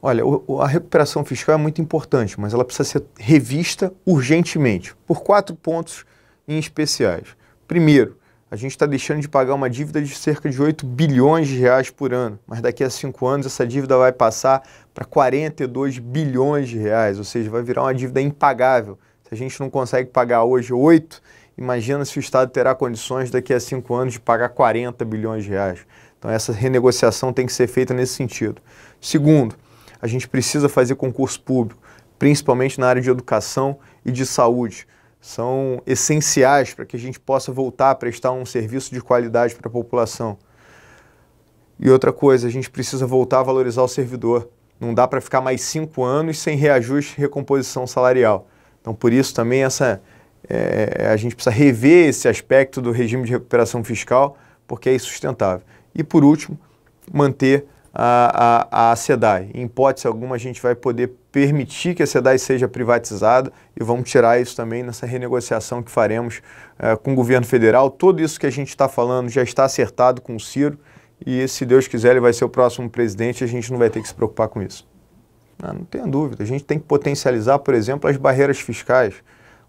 Olha, a recuperação fiscal é muito importante, mas ela precisa ser revista urgentemente, por quatro pontos em especiais. Primeiro, a gente está deixando de pagar uma dívida de cerca de 8 bilhões de reais por ano, mas daqui a cinco anos essa dívida vai passar para 42 bilhões de reais, ou seja, vai virar uma dívida impagável. Se a gente não consegue pagar hoje 8, imagina se o Estado terá condições daqui a cinco anos de pagar 40 bilhões de reais. Então essa renegociação tem que ser feita nesse sentido. Segundo, a gente precisa fazer concurso público, principalmente na área de educação e de saúde. São essenciais para que a gente possa voltar a prestar um serviço de qualidade para a população. E outra coisa, a gente precisa voltar a valorizar o servidor. Não dá para ficar mais cinco anos sem reajuste e recomposição salarial. Então, por isso também essa, é, a gente precisa rever esse aspecto do regime de recuperação fiscal, porque é insustentável. E por último, manter a, a, SEDAI. Em hipótese alguma, a gente vai poder permitir que a SEDAI seja privatizada e vamos tirar isso também nessa renegociação que faremos uh, com o governo federal. Tudo isso que a gente está falando já está acertado com o Ciro e, se Deus quiser, ele vai ser o próximo presidente e a gente não vai ter que se preocupar com isso. Ah, não tenha dúvida. A gente tem que potencializar, por exemplo, as barreiras fiscais.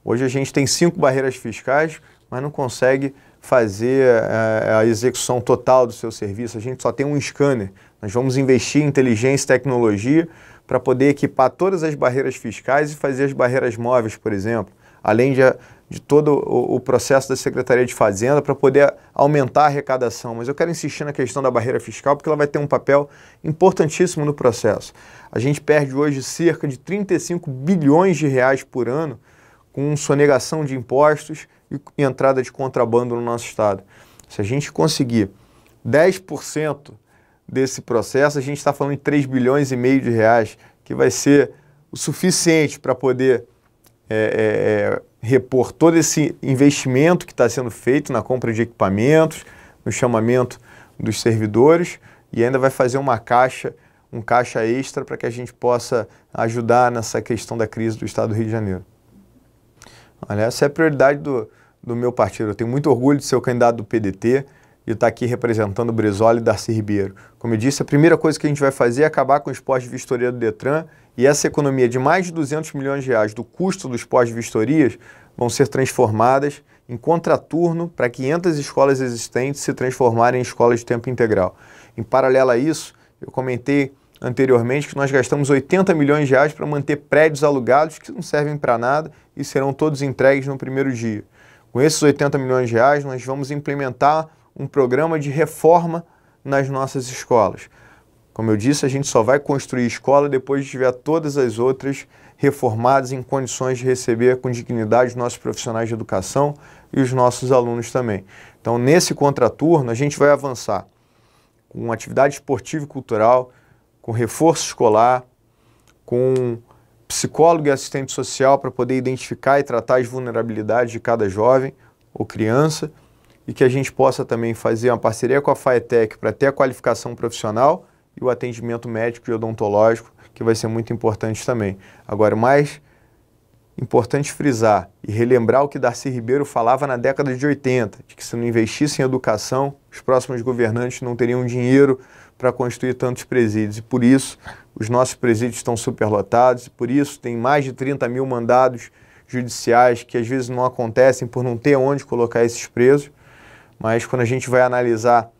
Hoje a gente tem cinco barreiras fiscais, mas não consegue fazer eh, a execução total do seu serviço, a gente só tem um scanner. Nós vamos investir em inteligência e tecnologia para poder equipar todas as barreiras fiscais e fazer as barreiras móveis, por exemplo, além de, de todo o, o processo da Secretaria de Fazenda para poder aumentar a arrecadação. Mas eu quero insistir na questão da barreira fiscal porque ela vai ter um papel importantíssimo no processo. A gente perde hoje cerca de 35 bilhões de reais por ano com sonegação de impostos e entrada de contrabando no nosso estado. Se a gente conseguir 10% desse processo, a gente está falando de 3 bilhões e meio de reais, que vai ser o suficiente para poder é, é, é, repor todo esse investimento que está sendo feito na compra de equipamentos, no chamamento dos servidores e ainda vai fazer uma caixa, um caixa extra para que a gente possa ajudar nessa questão da crise do Estado do Rio de Janeiro. Olha, essa é a prioridade do, do meu partido. Eu tenho muito orgulho de ser o candidato do PDT e estar tá aqui representando o Brizola e Darcy Ribeiro. Como eu disse, a primeira coisa que a gente vai fazer é acabar com os pós de vistoria do Detran e essa economia de mais de 200 milhões de reais do custo dos pós de vistorias vão ser transformadas em contraturno para 500 escolas existentes se transformarem em escolas de tempo integral. Em paralelo a isso, eu comentei anteriormente que nós gastamos 80 milhões de reais para manter prédios alugados que não servem para nada e serão todos entregues no primeiro dia. Com esses 80 milhões de reais, nós vamos implementar um programa de reforma nas nossas escolas. Como eu disse, a gente só vai construir escola depois de tiver todas as outras reformadas em condições de receber com dignidade os nossos profissionais de educação e os nossos alunos também. Então, nesse contraturno, a gente vai avançar com atividade esportiva e cultural, com reforço escolar, com psicólogo e assistente social para poder identificar e tratar as vulnerabilidades de cada jovem ou criança e que a gente possa também fazer uma parceria com a FAETEC para ter a qualificação profissional e o atendimento médico e odontológico, que vai ser muito importante também. Agora, mais Importante frisar e relembrar o que Darcy Ribeiro falava na década de 80, de que se não investisse em educação, os próximos governantes não teriam dinheiro para construir tantos presídios. E por isso, os nossos presídios estão superlotados, e por isso tem mais de 30 mil mandados judiciais que às vezes não acontecem por não ter onde colocar esses presos. Mas quando a gente vai analisar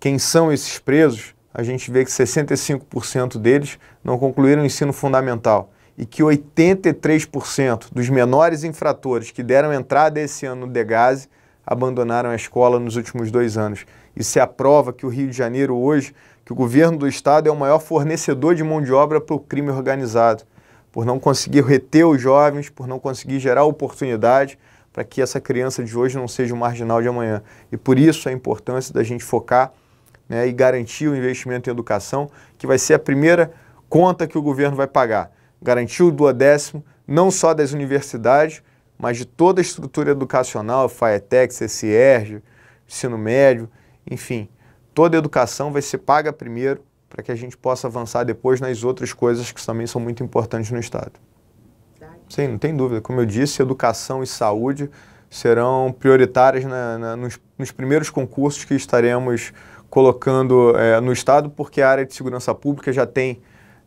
quem são esses presos, a gente vê que 65% deles não concluíram o ensino fundamental e que 83% dos menores infratores que deram entrada esse ano no DEGASE abandonaram a escola nos últimos dois anos. Isso é a prova que o Rio de Janeiro hoje, que o governo do estado é o maior fornecedor de mão de obra para o crime organizado, por não conseguir reter os jovens, por não conseguir gerar oportunidade para que essa criança de hoje não seja o marginal de amanhã. E por isso a importância da gente focar né, e garantir o investimento em educação, que vai ser a primeira conta que o governo vai pagar garantiu o duodécimo, não só das universidades, mas de toda a estrutura educacional, FAETEC, CCERJ, ensino médio, enfim, toda a educação vai ser paga primeiro para que a gente possa avançar depois nas outras coisas que também são muito importantes no Estado. Sim, não tem dúvida. Como eu disse, educação e saúde serão prioritárias na, na, nos, nos, primeiros concursos que estaremos colocando é, no Estado, porque a área de segurança pública já tem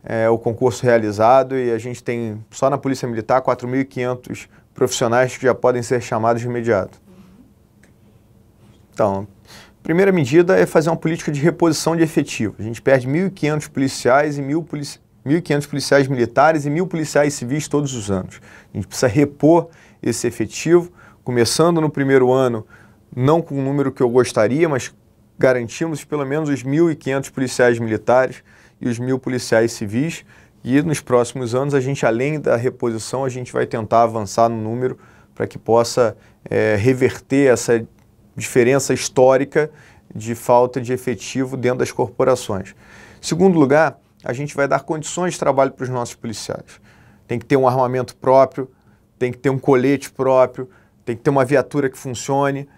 é, o concurso realizado e a gente tem, só na Polícia Militar, 4.500 profissionais que já podem ser chamados de imediato. Então, primeira medida é fazer uma política de reposição de efetivo. A gente perde 1.500 policiais e 1.000 policiais policiais militares e 1.000 policiais civis todos os anos. A gente precisa repor esse efetivo, começando no primeiro ano, não com o número que eu gostaria, mas garantimos pelo menos os 1.500 policiais militares, e os mil policiais civis. E nos próximos anos, a gente, além da reposição, a gente vai tentar avançar no número para que possa é, reverter essa diferença histórica de falta de efetivo dentro das corporações. Segundo lugar, a gente vai dar condições de trabalho para os nossos policiais. Tem que ter um armamento próprio, tem que ter um colete próprio, tem que ter uma viatura que funcione.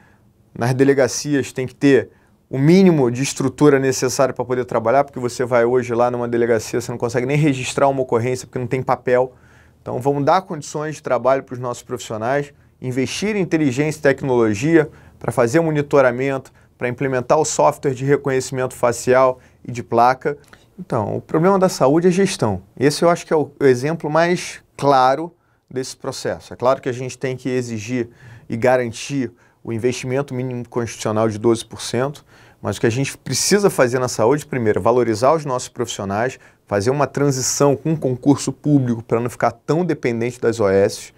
Nas delegacias tem que ter o mínimo de estrutura necessária para poder trabalhar, porque você vai hoje lá numa delegacia, você não consegue nem registrar uma ocorrência porque não tem papel. Então vamos dar condições de trabalho para os nossos profissionais, investir em inteligência e tecnologia para fazer monitoramento, para implementar o software de reconhecimento facial e de placa. Então, o problema da saúde é gestão. Esse eu acho que é o exemplo mais claro desse processo. É claro que a gente tem que exigir e garantir o investimento mínimo constitucional de 12%, mas o que a gente precisa fazer na saúde, primeiro, é valorizar os nossos profissionais, fazer uma transição com um concurso público para não ficar tão dependente das OS.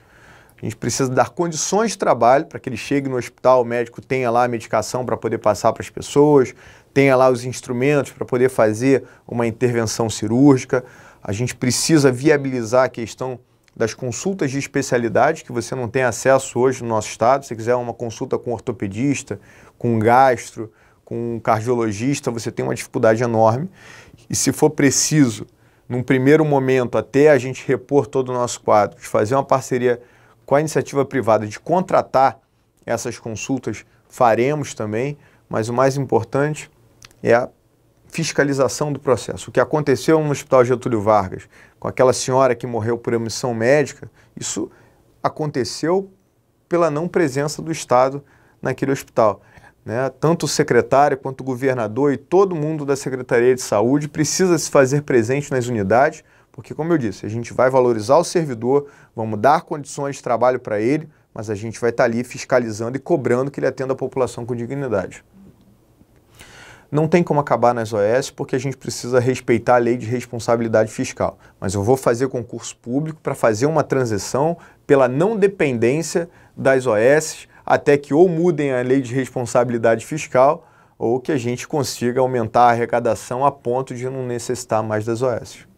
A gente precisa dar condições de trabalho para que ele chegue no hospital, o médico tenha lá a medicação para poder passar para as pessoas, tenha lá os instrumentos para poder fazer uma intervenção cirúrgica. A gente precisa viabilizar a questão das consultas de especialidade que você não tem acesso hoje no nosso estado. Se quiser uma consulta com ortopedista, com gastro, com cardiologista, você tem uma dificuldade enorme. E se for preciso, num primeiro momento, até a gente repor todo o nosso quadro, de fazer uma parceria com a iniciativa privada, de contratar essas consultas, faremos também, mas o mais importante é a fiscalização do processo. O que aconteceu no Hospital Getúlio Vargas, com aquela senhora que morreu por omissão médica, isso aconteceu pela não presença do Estado naquele hospital. Né? Tanto o secretário quanto o governador e todo mundo da Secretaria de Saúde precisa se fazer presente nas unidades, porque, como eu disse, a gente vai valorizar o servidor, vamos dar condições de trabalho para ele, mas a gente vai estar ali fiscalizando e cobrando que ele atenda a população com dignidade. Não tem como acabar nas OS porque a gente precisa respeitar a lei de responsabilidade fiscal. Mas eu vou fazer concurso público para fazer uma transição pela não dependência das OS até que ou mudem a lei de responsabilidade fiscal ou que a gente consiga aumentar a arrecadação a ponto de não necessitar mais das OS.